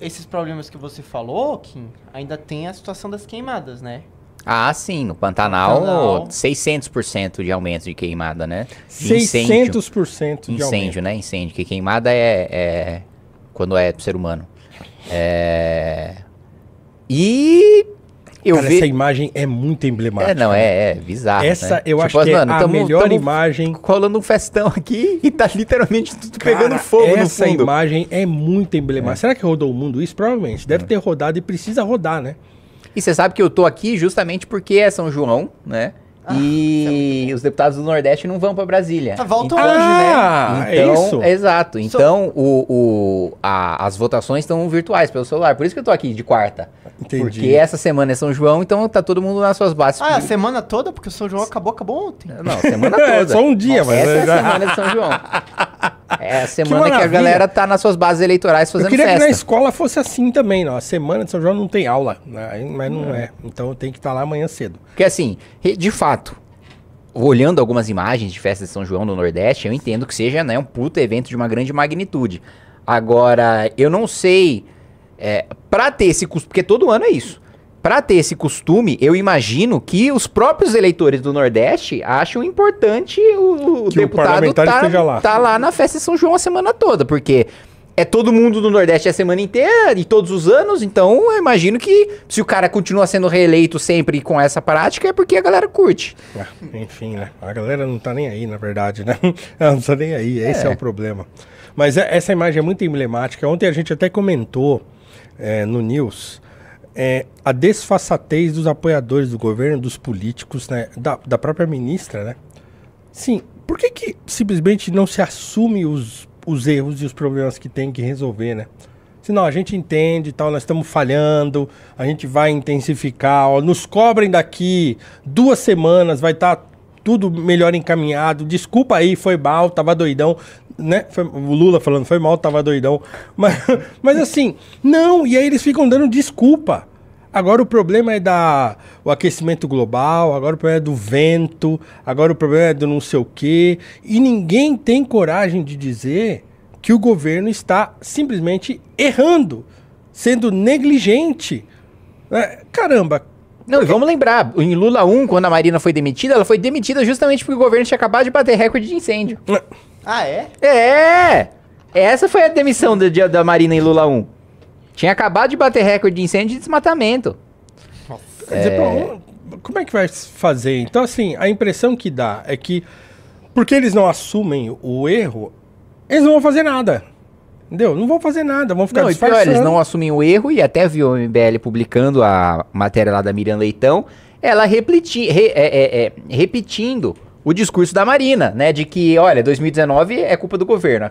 esses problemas que você falou, Kim, ainda tem a situação das queimadas, né? Ah, sim, no Pantanal, Pantanal. 600% de aumento de queimada, né? 600% incêndio, de Incêndio, né? Incêndio, que queimada é, é quando é do ser humano. É... E eu Cara, essa imagem é muito emblemática. É, não, é, é bizarro. Essa né? eu tipo, acho que é mano, é a tamo, melhor tamo imagem. Colando um festão aqui e tá literalmente tudo Cara, pegando fogo Essa imagem é muito emblemática. É. Será que rodou o mundo isso? Provavelmente. Deve é. ter rodado e precisa rodar, né? E você sabe que eu tô aqui justamente porque é São João, né? Ah, e é os deputados do Nordeste não vão para Brasília. Ah, Voltam então, hoje, né? Ah, é então, é isso. Exato. Então, so... o, o, a, as votações estão virtuais pelo celular. Por isso que eu tô aqui de quarta. Entendi. Porque essa semana é São João, então tá todo mundo nas suas bases. Ah, a semana toda? Porque o São João acabou, acabou ontem. Não, semana é, toda. é, só um dia, Nossa, mas... Essa é a semana de São João. É a semana que, que, a galera tá nas suas bases eleitorais fazendo festa. Eu queria festa. que na escola fosse assim também, não. A semana de São João não tem aula, né? mas não é. é. Então tem que estar tá lá amanhã cedo. Porque assim, de fato, olhando algumas imagens de festa de São João no Nordeste, eu entendo que seja né, um puta evento de uma grande magnitude. Agora, eu não sei... É, para ter esse custo, porque todo ano é isso para ter esse costume, eu imagino que os próprios eleitores do Nordeste acham importante o, o deputado estar tá, lá. Tá lá na festa de São João a semana toda, porque é todo mundo do Nordeste a semana inteira e todos os anos, então eu imagino que se o cara continua sendo reeleito sempre com essa prática é porque a galera curte. É, enfim, né? A galera não tá nem aí, na verdade, né? Ela não tá nem aí, esse é, é. o problema. Mas é, essa imagem é muito emblemática. Ontem a gente até comentou é, no News é, a desfaçatez dos apoiadores do governo, dos políticos, né, da, da própria ministra, né? Sim, por que, que simplesmente não se assume os, os erros e os problemas que tem que resolver, né? Senão a gente entende tal, nós estamos falhando, a gente vai intensificar, ó, nos cobrem daqui duas semanas, vai estar tá tudo melhor encaminhado. Desculpa aí, foi mal, tava doidão né? Foi, o Lula falando, foi mal, tava doidão. Mas, mas assim, não, e aí eles ficam dando desculpa. Agora o problema é da o aquecimento global, agora o problema é do vento, agora o problema é do não sei o quê. E ninguém tem coragem de dizer que o governo está simplesmente errando, sendo negligente. É, caramba, não, e vamos lembrar, em Lula 1, quando a Marina foi demitida, ela foi demitida justamente porque o governo tinha acabado de bater recorde de incêndio. É. Ah, é? é? É! Essa foi a demissão do, da Marina em Lula 1. Tinha acabado de bater recorde de incêndio e desmatamento. Nossa. É... Dizer, pra, é. como é que vai fazer? Então, assim, a impressão que dá é que, porque eles não assumem o erro, eles não vão fazer nada. Entendeu? Não vão fazer nada, vão ficar não, disfarçando. Pior, eles não assumem o erro e até viu o MBL publicando a matéria lá da Miriam Leitão, ela repliti, re, é, é, é, repetindo o discurso da Marina, né? De que, olha, 2019 é culpa do governo,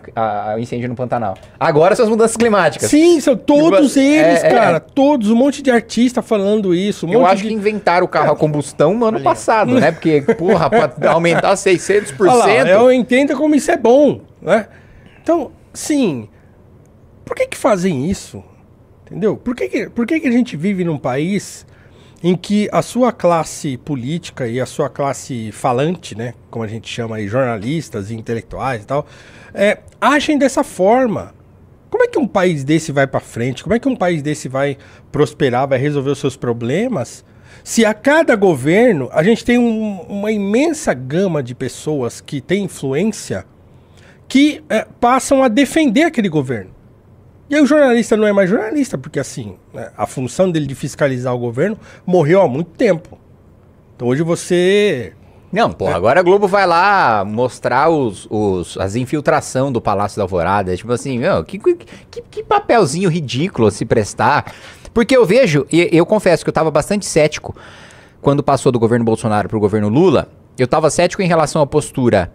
o incêndio no Pantanal. Agora são as mudanças climáticas. Sim, são todos é, eles, é, cara. É, todos, um monte de artista falando isso. Um eu acho de... que inventaram o carro a combustão no ano passado, né? Porque, porra, pra aumentar 600%. Olha lá, eu entendo como isso é bom, né? Então, sim. Por que que fazem isso? Entendeu? Por que que, por que que a gente vive num país em que a sua classe política e a sua classe falante, né, como a gente chama aí, jornalistas e intelectuais e tal, é, agem dessa forma. Como é que um país desse vai para frente? Como é que um país desse vai prosperar, vai resolver os seus problemas? Se a cada governo a gente tem um, uma imensa gama de pessoas que têm influência que é, passam a defender aquele governo. E aí o jornalista não é mais jornalista, porque assim, né, a função dele de fiscalizar o governo morreu há muito tempo. Então hoje você. Não, porra, é. agora a Globo vai lá mostrar os, os, as infiltração do Palácio da Alvorada. Tipo assim, meu, que, que, que papelzinho ridículo se prestar. Porque eu vejo, e eu confesso que eu estava bastante cético quando passou do governo Bolsonaro para o governo Lula. Eu estava cético em relação à postura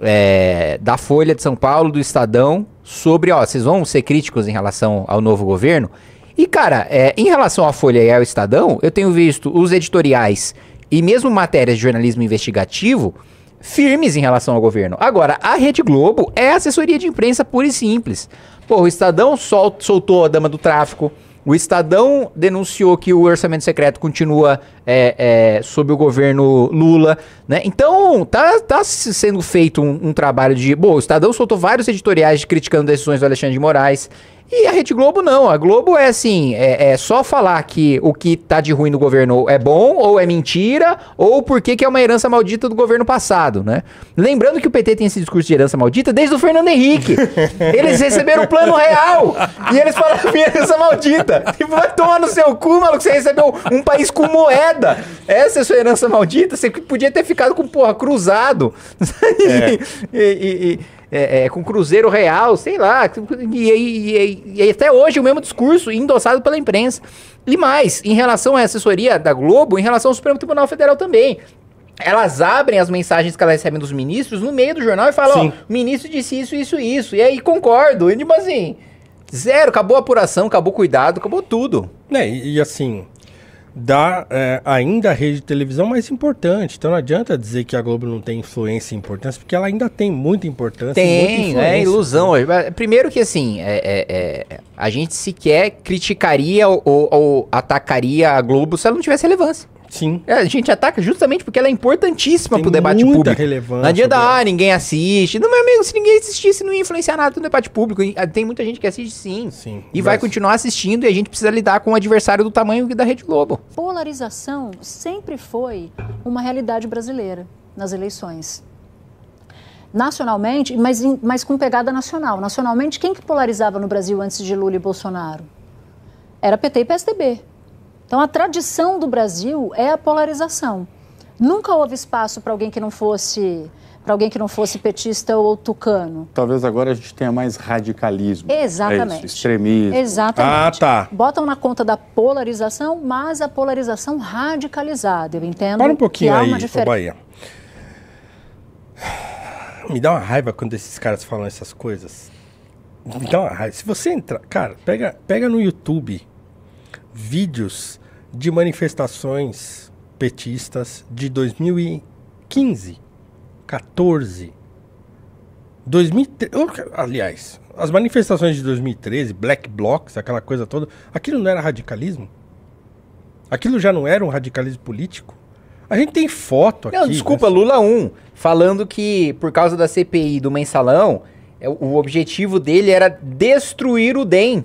é, da Folha de São Paulo, do Estadão, sobre, ó, vocês vão ser críticos em relação ao novo governo. E, cara, é, em relação à Folha e ao Estadão, eu tenho visto os editoriais e mesmo matérias de jornalismo investigativo firmes em relação ao governo. Agora, a Rede Globo é assessoria de imprensa pura e simples. Pô, o Estadão sol soltou a dama do tráfico. O Estadão denunciou que o orçamento secreto continua é, é, sob o governo Lula, né? Então, tá, tá sendo feito um, um trabalho de... Bom, o Estadão soltou vários editoriais criticando decisões do Alexandre de Moraes. E a Rede Globo não. A Globo é assim, é, é, só falar que o que tá de ruim no governo é bom, ou é mentira, ou porque que é uma herança maldita do governo passado, né? Lembrando que o PT tem esse discurso de herança maldita desde o Fernando Henrique. eles receberam o plano real e eles falaram minha é herança maldita. Tipo, vai tomar no seu cu, maluco, você recebeu um país com moeda. Essa é sua herança maldita? Você podia ter ficado com, porra, cruzado. É. e, e, e é, é, com Cruzeiro Real, sei lá. E, e, e, e, até hoje o mesmo discurso endossado pela imprensa. E mais, em relação à assessoria da Globo, em relação ao Supremo Tribunal Federal também. Elas abrem as mensagens que elas recebem dos ministros no meio do jornal e falam: Ó, o ministro disse isso, isso, isso. E aí concordo. E tipo assim, zero, acabou a apuração, acabou o cuidado, acabou tudo. É, e assim, da é, eh, ainda rede de televisão mais importante. Então não adianta dizer que a Globo não tem influência e importância, porque ela ainda tem muita importância. Tem, muita né? é ilusão. Primeiro que assim, é, é, é, a gente sequer criticaria ou, ou, ou, atacaria a Globo se ela não tivesse relevância. Sim. É, a gente ataca justamente porque ela é importantíssima Tem pro debate muita público. Relevância, não adianta, ah, ninguém assiste. Não, meu amigo, se ninguém assistisse, não ia influenciar nada no debate público. Ah, tem muita gente que assiste sim. sim e vai continuar assistindo e a gente precisa lidar com um adversário do tamanho da Rede Globo. Polarização sempre foi uma realidade brasileira nas eleições nacionalmente, mas, mas com pegada nacional. Nacionalmente, quem que polarizava no Brasil antes de Lula e Bolsonaro? Era PT e PSDB. Então, a tradição do Brasil é a polarização. Nunca houve espaço para alguém que não fosse para alguém que não fosse petista ou tucano. Talvez agora a gente tenha mais radicalismo. Exatamente. É isso, extremismo. Exatamente. Ah, tá. Botam na conta da polarização, mas a polarização radicalizada. Eu entendo. Para um pouquinho que aí, diferença. Bahia. Me dá uma raiva quando esses caras falam essas coisas. Me dá uma raiva. Se você entrar, cara, pega, pega no YouTube vídeos de manifestações petistas de 2015, 14, 2013, aliás, as manifestações de 2013, Black Blocs, aquela coisa toda, aquilo não era radicalismo? Aquilo já não era um radicalismo político? A gente tem foto aqui. Não, desculpa, Lula 1, falando que por causa da CPI do mensalão, é, o objetivo dele era destruir o DEM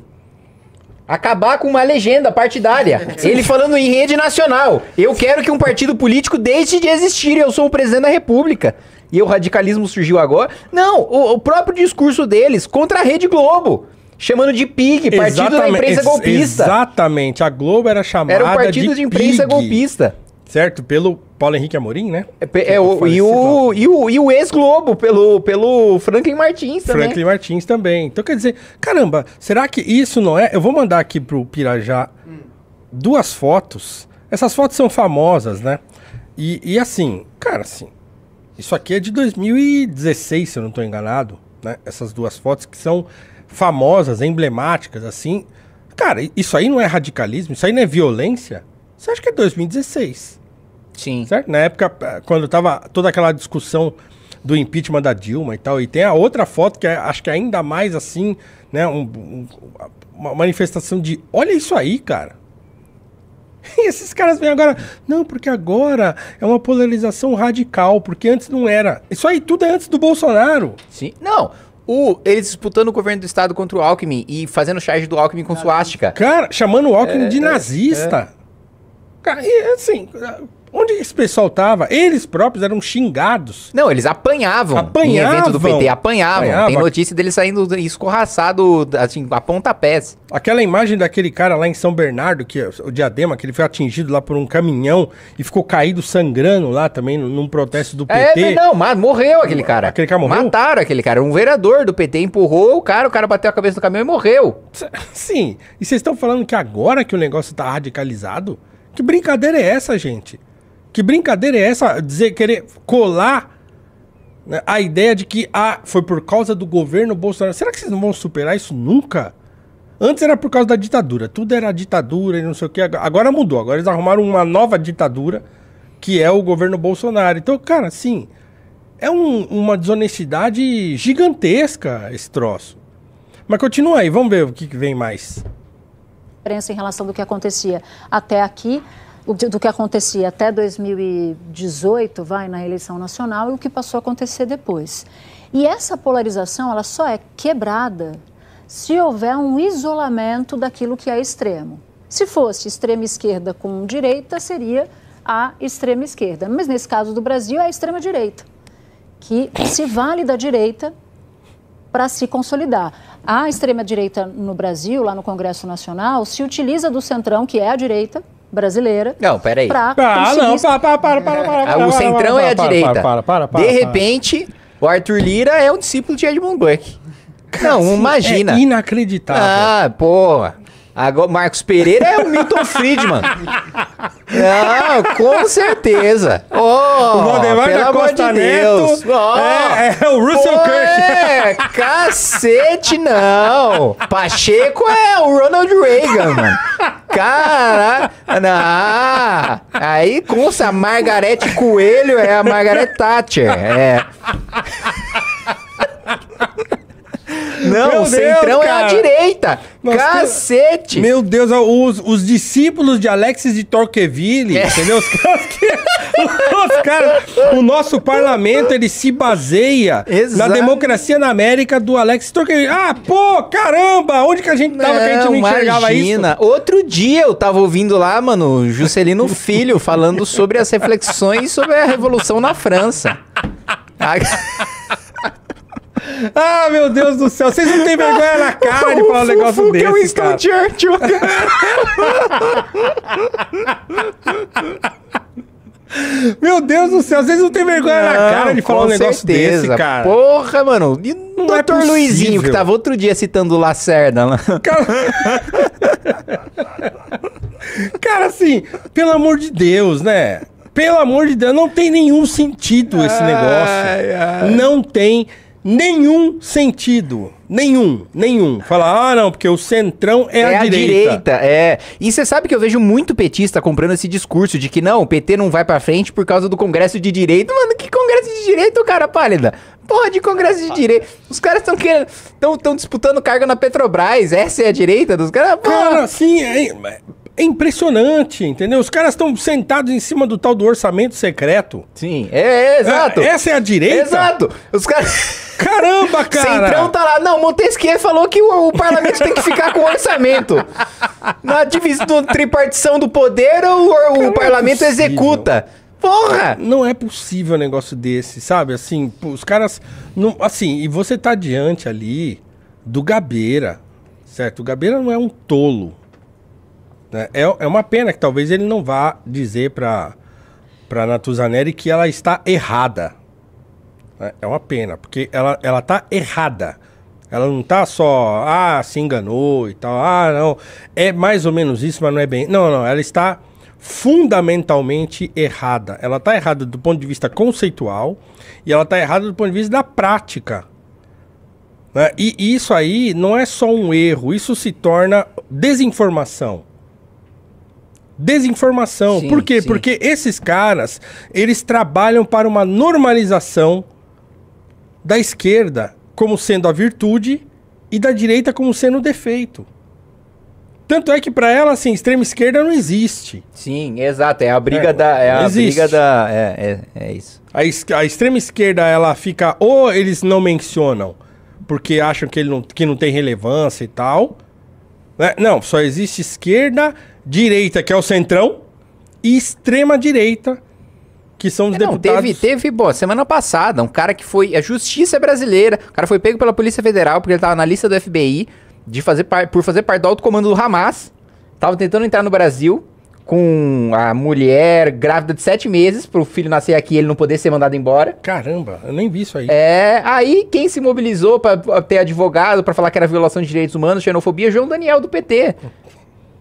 acabar com uma legenda partidária. Ele falando em rede nacional. Eu quero que um partido político deixe de existir. Eu sou o presidente da República. E o radicalismo surgiu agora. Não, o, o próprio discurso deles contra a Rede Globo. Chamando de PIG, partido exatamente, da imprensa golpista. exatamente, a Globo era chamada de Era um partido de, de imprensa PIG, golpista. Certo? Pelo, Paulo Henrique Amorim, né? É, é, é o, e, o, e, o, e o ex-Globo, pelo, pelo Franklin Martins também. Franklin Martins também. Então, quer dizer, caramba, será que isso não é... Eu vou mandar aqui pro Pirajá hum. duas fotos. Essas fotos são famosas, né? E, e assim, cara, assim, isso aqui é de 2016, se eu não estou enganado, né? Essas duas fotos que são famosas, emblemáticas, assim. Cara, isso aí não é radicalismo? Isso aí não é violência? Você acha que é 2016? Sim. Certo? Na época, eh, quando tava toda aquela discussão do impeachment da Dilma e tal, e tem a outra foto que é, acho que é ainda mais assim, né? Um, um, uma manifestação de olha isso aí, cara. E esses caras vêm agora, não, porque agora é uma polarização radical, porque antes não era. Isso aí tudo é antes do Bolsonaro. Sim. Não. O, eles disputando o governo do estado contra o Alckmin e fazendo charge do Alckmin com cara, suástica. Cara, chamando o Alckmin é, de é, é. nazista. É. Cara, e assim, Onde esse pessoal tava? Eles próprios eram xingados. Não, eles apanhavam. Apanhavam. Em evento do PT, apanhavam. apanhavam. Tem notícia dele saindo escorraçado, assim, a pontapés. Aquela imagem daquele cara lá em São Bernardo, que é o diadema, que ele foi atingido lá por um caminhão e ficou caído sangrando lá também, num protesto do PT. É, não, mas morreu aquele cara. Aquele cara morreu? Mataram aquele cara. Um vereador do PT empurrou o cara, o cara bateu a cabeça no caminhão e morreu. Sim. E vocês estão falando que agora que o negócio tá radicalizado? Que brincadeira é essa, gente? Que brincadeira é essa? Dizer, querer colar né, a ideia de que ah, foi por causa do governo Bolsonaro. Será que vocês não vão superar isso nunca? Antes era por causa da ditadura, tudo era ditadura e não sei o que. Agora mudou, agora eles arrumaram uma nova ditadura que é o governo Bolsonaro. Então, cara, assim, é um, uma desonestidade gigantesca esse troço. Mas continua aí, vamos ver o que, que vem mais. Em relação do que acontecia até aqui, do que acontecia até 2018, vai, na eleição nacional, e o que passou a acontecer depois. E essa polarização, ela só é quebrada se houver um isolamento daquilo que é extremo. Se fosse extrema esquerda com direita, seria a extrema esquerda. Mas nesse caso do Brasil, é a extrema direita, que se vale da direita para se consolidar. A extrema direita no Brasil, lá no Congresso Nacional, se utiliza do centrão, que é a direita, brasileira. Não, peraí. Pra ah, não, para, para, para, para, para, é. para, ah, O centrão é a direita. Para, para, para, de repente, o Arthur Lira é um discípulo de Edmund Burke. Não, é imagina. É inacreditável. Ah, porra. Agora, Marcos Pereira é o Milton Friedman. Não, com certeza. Oh, o Valdemar da Costa de Neto oh, é, é, o Russell Kirk. É, cacete não. Pacheco é o Ronald Reagan, mano. Cara, não. Aí, com a Margarete Coelho é a Margaret Thatcher. É. Não, Meu o centrão Deus, é a direita. Cacete. Que... Meu Deus, os, os, discípulos de Alexis de Torqueville, é. entendeu? Os caras, que... os caras O nosso parlamento, ele se baseia Exato. na democracia na América do Alexis Torqueville. Ah, pô, caramba! Onde que a gente tava não, que a gente não enxergava imagina. isso? Outro dia eu tava ouvindo lá, mano, Juscelino Filho falando sobre as reflexões sobre a Revolução na França. Ah, meu Deus do céu. Vocês não têm vergonha na cara de falar um negócio desse, cara! é o Winston Churchill. Meu Deus do céu, vocês não têm vergonha não, na cara de falar um negócio desse, cara. Porra, mano. E o doutor é Luizinho, que tava outro dia citando o Lacerda lá. Cara... cara, assim, pelo amor de Deus, né? Pelo amor de Deus, não tem nenhum sentido esse negócio. Ai, ai. Não tem nenhum sentido. Nenhum, nenhum. Falar, ah, não, porque o centrão é, é a, a direita. direita. É, E você sabe que eu vejo muito petista comprando esse discurso de que não, o PT não vai pra frente por causa do Congresso de direito. Mano, que Congresso de direito, cara pálida? Porra de Congresso de ah. direito. Os caras estão querendo. Estão disputando carga na Petrobras. Essa é a direita dos caras? Cara, sim, é, é impressionante, entendeu? Os caras estão sentados em cima do tal do orçamento secreto. Sim, é, é exato. É, essa é a direita? Exato. Os caras. Caramba, cara! Centrão tá lá. Não, Montesquieu falou que o, o parlamento tem que ficar com orçamento. Na divisão, tripartição do poder, o, o, o é parlamento é executa. Porra! Não é possível um negócio desse, sabe? Assim, os caras. Não, assim, e você tá diante ali do Gabeira, certo? O Gabeira não é um tolo. Né? É, é uma pena que talvez ele não vá dizer pra, pra Natuzaneri que ela está errada. Né? É uma pena, porque ela, ela tá errada. Ela não tá só, ah, se enganou e tal, ah, não. É mais ou menos isso, mas não é bem. Não, não, ela está fundamentalmente errada. Ela está errada do ponto de vista conceitual e ela está errada do ponto de vista da prática. Né? E, e isso aí não é só um erro, isso se torna desinformação. Desinformação. Sim, Por quê? Sim. Porque esses caras, eles trabalham para uma normalização da esquerda como sendo a virtude e da direita como sendo o defeito. Tanto é que para ela, assim, extrema esquerda não existe. Sim, exato. É a briga é, da. É a existe. briga da. É, é, é isso. A, es, a, extrema esquerda, ela fica. Ou eles não mencionam porque acham que, ele não, que não tem relevância e tal. Né? Não, só existe esquerda, direita, que é o centrão, e extrema direita, que são os é, não, deputados. Teve, teve, bom, semana passada, um cara que foi. A justiça é brasileira. O cara foi pego pela Polícia Federal porque ele tava na lista do FBI de fazer par, por fazer parte do alto comando do Hamas. Tava tentando entrar no Brasil com a mulher grávida de sete meses, pro filho nascer aqui e ele não poder ser mandado embora. Caramba, eu nem vi isso aí. É, aí quem se mobilizou para ter advogado, para falar que era violação de direitos humanos, xenofobia, João Daniel do PT.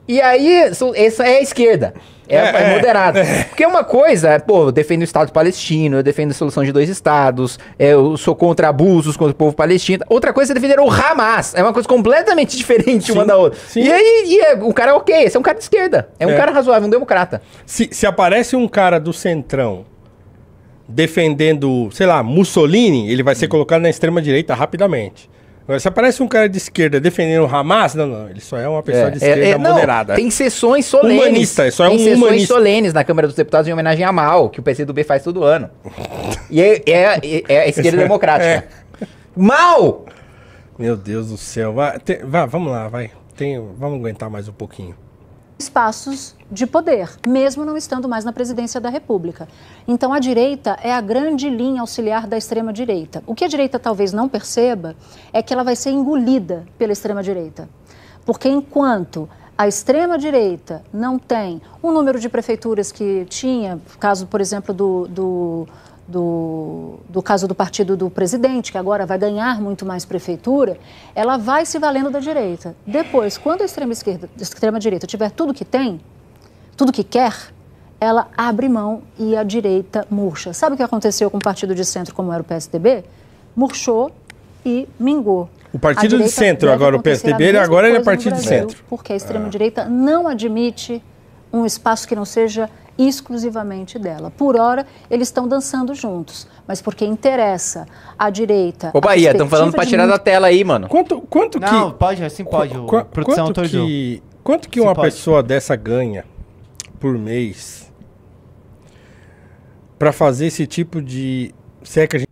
E aí, essa é a esquerda. É, é, é, é. moderada. É. Porque uma coisa, é, pô, eu defendo o Estado palestino, eu defendo a solução de dois Estados, é, eu sou contra abusos contra o povo palestino. Outra coisa é defender o Hamas. É uma coisa completamente diferente sim, uma da outra. Sim. E aí, e é, o cara é ok, esse é um cara de esquerda. É um cara razoável, um democrata. Se, se aparece um cara do centrão defendendo, sei lá, Mussolini, ele vai ser hum. colocado na extrema-direita rapidamente. Agora, se aparece um cara de esquerda defendendo o Hamas, não, não. Ele só é uma pessoa é, de é, esquerda é, é, moderada. tem sessões solenes. Humanista, só é tem sessões humanista. solenes na Câmara dos Deputados em homenagem a Mal, que o PCdoB faz todo ano. e é, a é, é, esquerda democrática. Mal! Meu Deus do céu. Vai, tem, vai vamos lá, vai. Tem, vamos aguentar mais um pouquinho espaços de poder, mesmo não estando mais na presidência da República. Então, a direita é a grande linha auxiliar da extrema-direita. O que a direita talvez não perceba é que ela vai ser engolida pela extrema-direita. Porque enquanto a extrema-direita não tem o número de prefeituras que tinha, caso, por exemplo, do, do do, do caso do partido do presidente, que agora vai ganhar muito mais prefeitura, ela vai se valendo da direita. Depois, quando a extrema, esquerda, a extrema direita tiver tudo que tem, tudo que quer, ela abre mão e a direita murcha. Sabe o que aconteceu com o partido de centro, como era o PSDB? Murchou e mingou. O partido de centro, agora o PSDB, agora ele é partido de centro. Porque a extrema-direita não admite um espaço que não seja exclusivamente dela. Por hora, eles estão dançando juntos, mas porque interessa à direita. Ô, Bahia, estão falando para tirar muito... da tela aí, mano. Quanto, quanto que. Não, pode, assim pode. Qu é o... produção quanto Que, quanto que Sim, uma pode. pessoa dessa ganha por mês para fazer esse tipo de. Se é que a gente